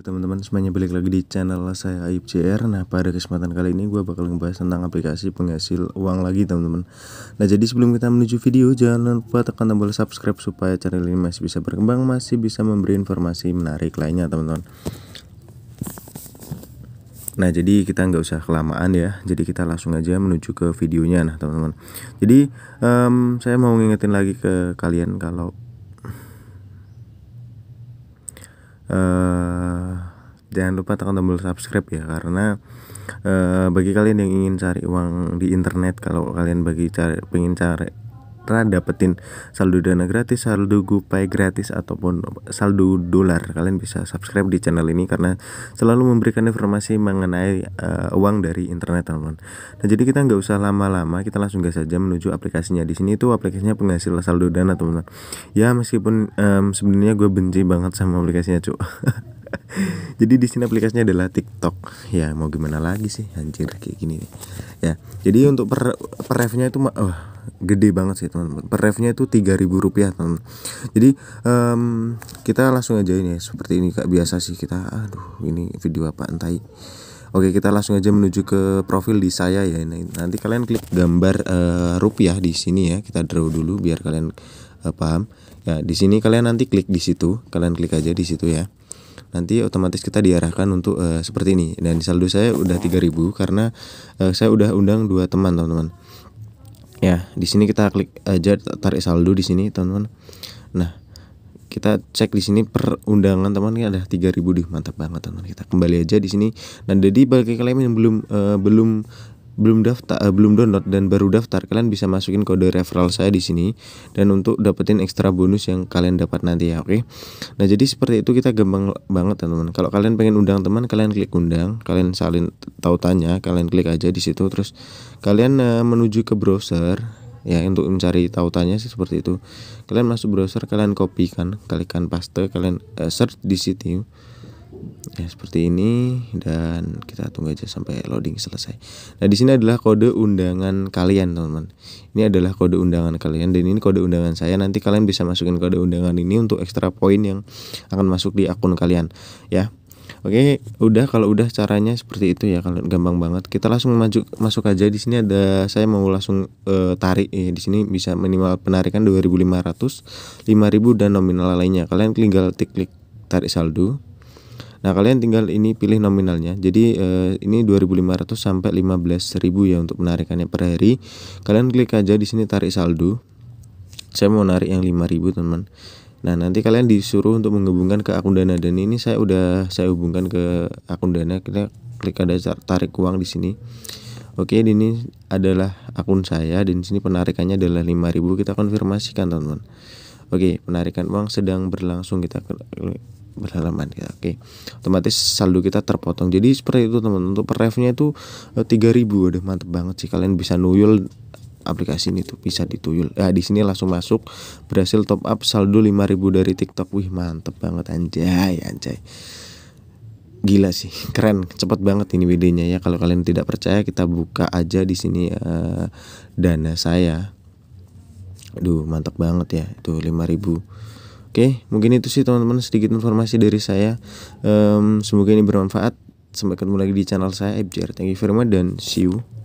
teman-teman semuanya balik lagi di channel saya Aib CR Nah pada kesempatan kali ini gue bakal ngebahas tentang aplikasi penghasil uang lagi teman-teman Nah jadi sebelum kita menuju video jangan lupa tekan tombol subscribe supaya channel ini masih bisa berkembang Masih bisa memberi informasi menarik lainnya teman-teman Nah jadi kita nggak usah kelamaan ya Jadi kita langsung aja menuju ke videonya nah teman-teman Jadi um, saya mau ngingetin lagi ke kalian kalau eh, jangan lupa tekan tombol subscribe ya karena eh, bagi kalian yang ingin cari uang di internet kalau kalian bagi cari pengin cari dapetin saldo dana gratis, saldo GoPay gratis ataupun saldo dolar. Kalian bisa subscribe di channel ini karena selalu memberikan informasi mengenai uh, uang dari internet teman-teman. Nah jadi kita nggak usah lama-lama, kita langsung gas saja menuju aplikasinya. Di sini itu aplikasinya penghasil saldo dana teman-teman. Ya meskipun um, sebenarnya gue benci banget sama aplikasinya cuy. jadi di sini aplikasinya adalah TikTok ya mau gimana lagi sih anjir kayak gini ya jadi untuk per per refnya itu oh, gede banget sih teman per refnya itu tiga ribu rupiah teman jadi um, kita langsung aja ini ya. seperti ini kak biasa sih kita aduh ini video apa entai Oke kita langsung aja menuju ke profil di saya ya ini nah, nanti kalian klik gambar uh, rupiah di sini ya kita draw dulu biar kalian uh, paham ya di sini kalian nanti klik di situ kalian klik aja di situ ya nanti otomatis kita diarahkan untuk uh, seperti ini dan saldo saya udah 3000 karena uh, saya udah undang dua teman teman-teman ya di sini kita klik aja tarik saldo di sini teman-teman nah kita cek di sini per undangan teman ini ada 3000 di mantap banget teman kita kembali aja di sini nah jadi bagi kalian yang belum uh, belum belum daftar uh, belum download dan baru daftar kalian bisa masukin kode referral saya di sini dan untuk dapetin ekstra bonus yang kalian dapat nanti ya oke okay? nah jadi seperti itu kita gampang banget teman-teman kalau kalian pengen undang teman kalian klik undang kalian salin tahu tanya kalian klik aja di situ terus kalian uh, menuju ke browser ya untuk mencari tautannya sih seperti itu kalian masuk browser kalian copy kan kalian paste kalian uh, search di situ ya seperti ini dan kita tunggu aja sampai loading selesai. Nah di sini adalah kode undangan kalian teman-teman. Ini adalah kode undangan kalian dan ini kode undangan saya. Nanti kalian bisa masukin kode undangan ini untuk ekstra poin yang akan masuk di akun kalian ya. Oke, udah kalau udah caranya seperti itu ya kalau gampang banget. Kita langsung maju masuk aja di sini ada saya mau langsung e, tarik ya. di sini bisa minimal penarikan 2500, 5000 dan nominal lainnya. Kalian tinggal klik tarik saldo. Nah, kalian tinggal ini pilih nominalnya. Jadi eh, ini 2.500 sampai 15.000 ya untuk penarikannya per hari. Kalian klik aja di sini tarik saldo. Saya mau narik yang 5.000, teman. Nah, nanti kalian disuruh untuk menghubungkan ke akun Dana dan ini saya udah saya hubungkan ke akun Dana. Kita klik ada tarik uang di sini. Oke, ini adalah akun saya dan di sini penarikannya adalah 5.000. Kita konfirmasikan, teman-teman. Oke, penarikan uang sedang berlangsung kita berhalaman ya oke otomatis saldo kita terpotong jadi seperti itu teman untuk per nya itu 3000 udah eh, mantep banget sih kalian bisa nuyul aplikasi ini tuh bisa dituyul nah di sini langsung masuk berhasil top up saldo 5000 dari TikTok wih mantep banget anjay anjay gila sih keren cepet banget ini videonya ya kalau kalian tidak percaya kita buka aja di sini uh, dana saya aduh mantap banget ya itu 5000 Oke, mungkin itu sih teman-teman sedikit informasi dari saya. Um, semoga ini bermanfaat. Sampai ketemu lagi di channel saya FJR. Thank you very much dan see you.